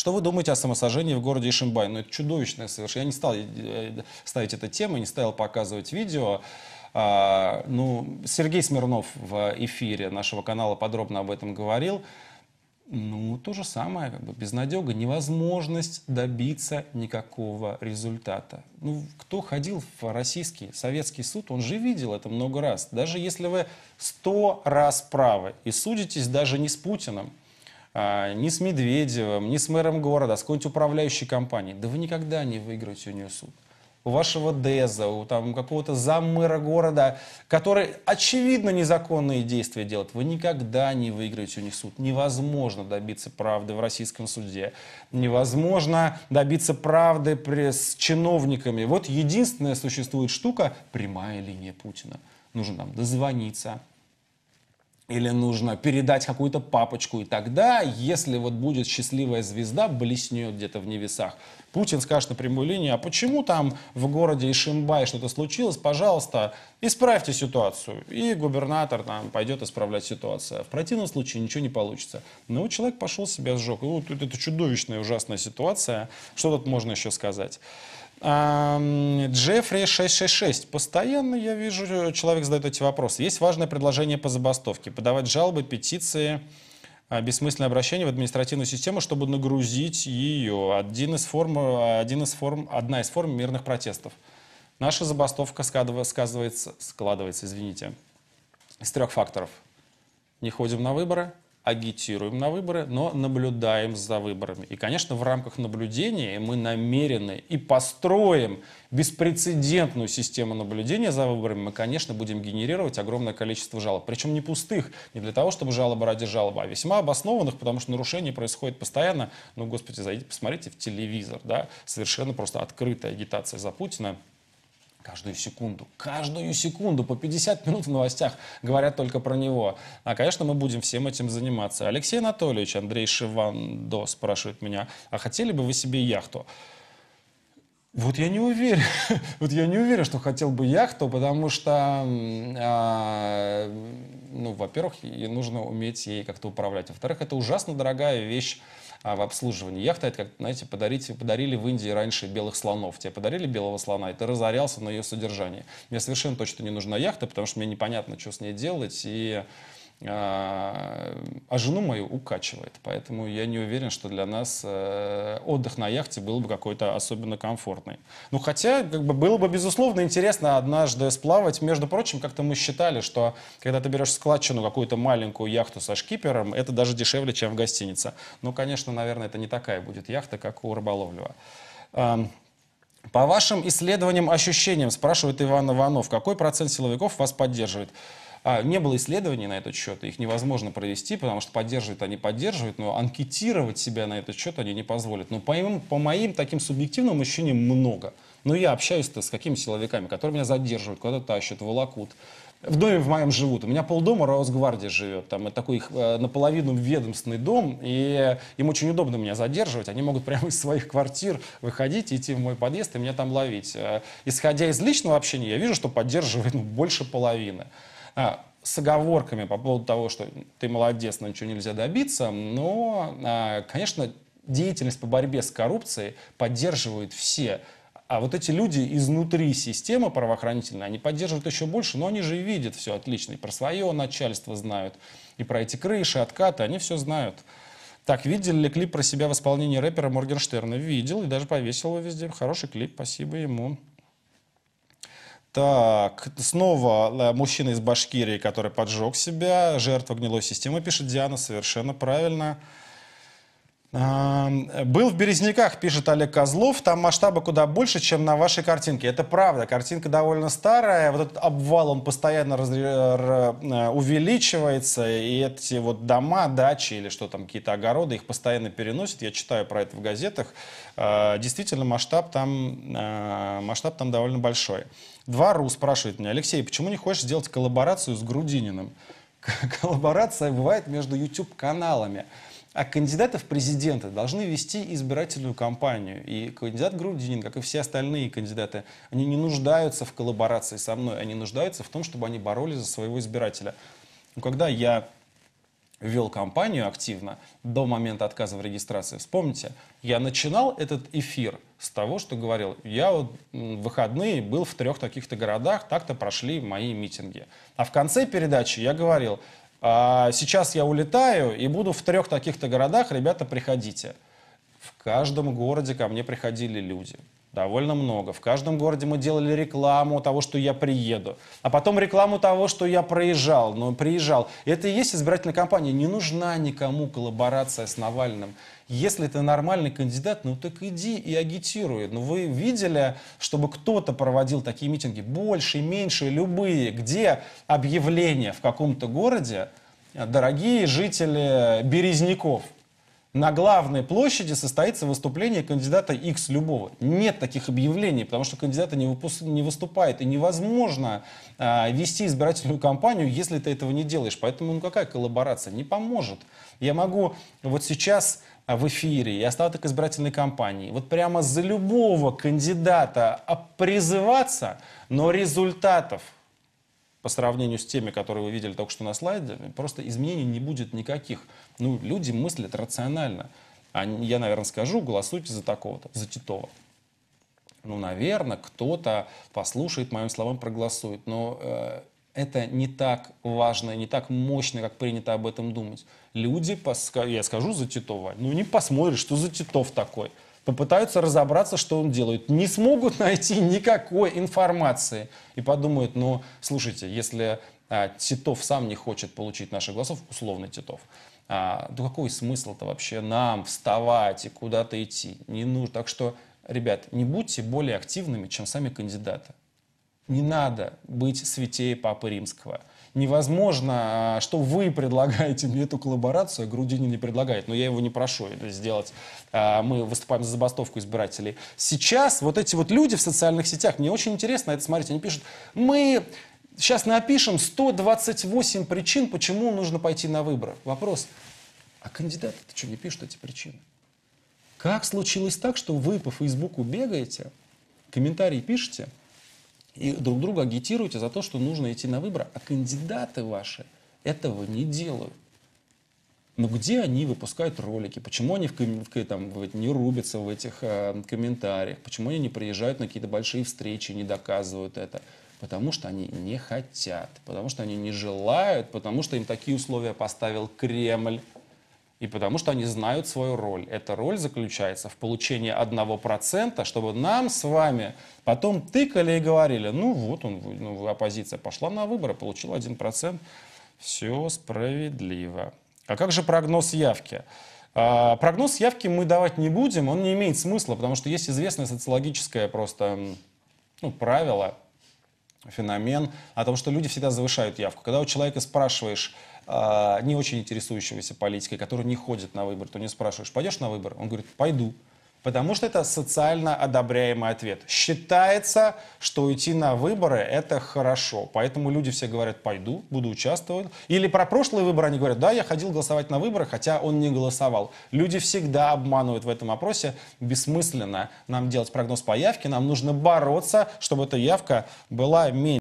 Что вы думаете о самосожжении в городе Ишимбай? Ну, это чудовищное совершенно. Я не стал э, э, ставить эту тему, не стал показывать видео. А, ну, Сергей Смирнов в эфире нашего канала подробно об этом говорил. Ну, то же самое, как бы безнадега, невозможность добиться никакого результата. Ну, кто ходил в российский, советский суд, он же видел это много раз. Даже если вы сто раз правы и судитесь даже не с Путиным, а, ни с Медведевым, ни с мэром города, с какой-нибудь управляющей компанией, да вы никогда не выиграете у нее суд. У вашего Деза, у там, какого-то заммэра города, который, очевидно, незаконные действия делает, вы никогда не выиграете у них суд. Невозможно добиться правды в российском суде. Невозможно добиться правды с чиновниками. Вот единственная существует штука – прямая линия Путина. Нужно там дозвониться, или нужно передать какую-то папочку, и тогда, если вот будет счастливая звезда, блеснет где-то в небесах, Путин скажет на прямую линию, а почему там в городе Ишимбай что-то случилось, пожалуйста, исправьте ситуацию. И губернатор там пойдет исправлять ситуацию. А в противном случае ничего не получится. Но человек пошел себя сжег. И вот это чудовищная, ужасная ситуация. Что тут можно еще сказать? Джеффри 666. Постоянно я вижу, э, человек задает эти вопросы. Есть важное предложение по забастовке. Подавать жалобы, петиции, а, бессмысленное обращение в административную систему, чтобы нагрузить ее. Один из форм, э, один из форм, одна из форм мирных протестов. Наша забастовка сказывается, складывается извините, из трех факторов. Не ходим на выборы – агитируем на выборы, но наблюдаем за выборами. И, конечно, в рамках наблюдения мы намерены и построим беспрецедентную систему наблюдения за выборами, мы, конечно, будем генерировать огромное количество жалоб. Причем не пустых, не для того, чтобы жалобы ради жалобы, а весьма обоснованных, потому что нарушения происходят постоянно. Ну, господи, зайдите, посмотрите в телевизор, да, совершенно просто открытая агитация за Путина – Каждую секунду, каждую секунду, по 50 минут в новостях говорят только про него. А, конечно, мы будем всем этим заниматься. Алексей Анатольевич, Андрей Шивандо спрашивает меня, а хотели бы вы себе яхту? Вот я не уверен, вот я не уверен, что хотел бы яхту, потому что, а, ну, во-первых, ей нужно уметь ей как-то управлять, во-вторых, это ужасно дорогая вещь а, в обслуживании. Яхта это как, знаете, подарить, подарили в Индии раньше белых слонов, тебе подарили белого слона, и ты разорялся на ее содержание. Мне совершенно точно не нужна яхта, потому что мне непонятно, что с ней делать, и а, а жену мою укачивает. Поэтому я не уверен, что для нас э, отдых на яхте был бы какой-то особенно комфортный. Ну, хотя, как бы, было бы, безусловно, интересно однажды сплавать. Между прочим, как-то мы считали, что когда ты берешь складчину, какую-то маленькую яхту со шкипером, это даже дешевле, чем в гостинице. Но, ну, конечно, наверное, это не такая будет яхта, как у рыболовлева. А, по вашим исследованиям, ощущениям, спрашивает Иван Иванов, какой процент силовиков вас поддерживает? А, не было исследований на этот счет, их невозможно провести, потому что поддерживают они поддерживают, но анкетировать себя на этот счет они не позволят. Но по моим, по моим таким субъективным ощущениям много. Но я общаюсь-то с какими силовиками, которые меня задерживают, куда-то тащат, волокут в доме в моем живут. У меня полдома Росгвардия живет. Там это такой их э, наполовину ведомственный дом, и им очень удобно меня задерживать. Они могут прямо из своих квартир выходить, идти в мой подъезд и меня там ловить. Э, исходя из личного общения, я вижу, что поддерживает ну, больше половины а, с оговорками по поводу того, что ты молодец, но ничего нельзя добиться, но, а, конечно, деятельность по борьбе с коррупцией поддерживают все. А вот эти люди изнутри системы правоохранительной, они поддерживают еще больше, но они же и видят все отлично. И про свое начальство знают, и про эти крыши, откаты, они все знают. Так, видели ли клип про себя в исполнении рэпера Моргенштерна? Видел и даже повесил его везде. Хороший клип, спасибо ему. Так, снова э, мужчина из Башкирии, который поджег себя, жертва гнилой системы, пишет Диана, совершенно правильно. Был в Березняках, пишет Олег Козлов. Там масштабы куда больше, чем на вашей картинке. Это правда. Картинка довольно старая. Вот этот обвал, он постоянно раз... Э, увеличивается. И эти вот дома, дачи или что там, какие-то огороды, их постоянно переносят. Я читаю про это в газетах. А, действительно, масштаб там, а, масштаб там довольно большой. Два РУ спрашивает меня. Алексей, почему не хочешь сделать коллаборацию с Грудининым? Коллаборация бывает между YouTube-каналами. А кандидаты в президенты должны вести избирательную кампанию. И кандидат Грудинин, как и все остальные кандидаты, они не нуждаются в коллаборации со мной, они нуждаются в том, чтобы они боролись за своего избирателя. Но когда я вел кампанию активно до момента отказа в регистрации, вспомните, я начинал этот эфир с того, что говорил, я вот в выходные был в трех таких-то городах, так-то прошли мои митинги. А в конце передачи я говорил, а, сейчас я улетаю и буду в трех таких-то городах, ребята, приходите. В каждом городе ко мне приходили люди. Довольно много. В каждом городе мы делали рекламу того, что я приеду. А потом рекламу того, что я проезжал, но ну, приезжал. И это и есть избирательная кампания. Не нужна никому коллаборация с Навальным. Если ты нормальный кандидат, ну так иди и агитируй. Ну вы видели, чтобы кто-то проводил такие митинги? Больше, меньше, любые. Где объявление в каком-то городе? Дорогие жители Березняков – на главной площади состоится выступление кандидата X любого. Нет таких объявлений, потому что кандидата не, выпуск... не выступает. И невозможно э, вести избирательную кампанию, если ты этого не делаешь. Поэтому ну какая коллаборация? Не поможет. Я могу вот сейчас а, в эфире и остаток избирательной кампании вот прямо за любого кандидата а, призываться, но результатов по сравнению с теми, которые вы видели только что на слайде, просто изменений не будет никаких. Ну, люди мыслят рационально. Они, я, наверное, скажу, голосуйте за такого-то, за Титова. Ну, наверное, кто-то послушает моим словам, проголосует. Но э, это не так важно, не так мощно, как принято об этом думать. Люди, я скажу за Титова, ну не посмотришь, что за Титов такой – попытаются разобраться, что он делает. Не смогут найти никакой информации и подумают, ну, слушайте, если а, Титов сам не хочет получить наших голосов, условный Титов, а, то какой смысл-то вообще нам вставать и куда-то идти? Не нужно. Так что, ребят, не будьте более активными, чем сами кандидаты. Не надо быть святее Папы Римского невозможно, а, что вы предлагаете мне эту коллаборацию, а Грудинин не предлагает, но я его не прошу это сделать. А, мы выступаем за забастовку избирателей. Сейчас вот эти вот люди в социальных сетях, мне очень интересно это смотреть, они пишут, мы сейчас напишем 128 причин, почему нужно пойти на выборы. Вопрос, а кандидаты-то что, не пишут эти причины? Как случилось так, что вы по Фейсбуку бегаете, комментарии пишете, и друг друга агитируете за то, что нужно идти на выборы, а кандидаты ваши этого не делают. Но где они выпускают ролики? Почему они в, в, там, в, не рубятся в этих э, комментариях? Почему они не приезжают на какие-то большие встречи, не доказывают это? Потому что они не хотят, потому что они не желают, потому что им такие условия поставил Кремль. И потому что они знают свою роль. Эта роль заключается в получении 1%, чтобы нам с вами потом тыкали и говорили, ну вот он, ну, оппозиция пошла на выборы, получила 1%. Все справедливо. А как же прогноз явки? А, прогноз явки мы давать не будем, он не имеет смысла, потому что есть известное социологическое просто ну, правило – феномен о том, что люди всегда завышают явку. Когда у человека спрашиваешь, а, не очень интересующегося политикой, который не ходит на выбор, то не спрашиваешь, пойдешь на выбор? Он говорит, пойду. Потому что это социально одобряемый ответ. Считается, что уйти на выборы – это хорошо. Поэтому люди все говорят, пойду, буду участвовать. Или про прошлые выборы они говорят, да, я ходил голосовать на выборы, хотя он не голосовал. Люди всегда обманывают в этом опросе. Бессмысленно нам делать прогноз по явке. Нам нужно бороться, чтобы эта явка была меньше.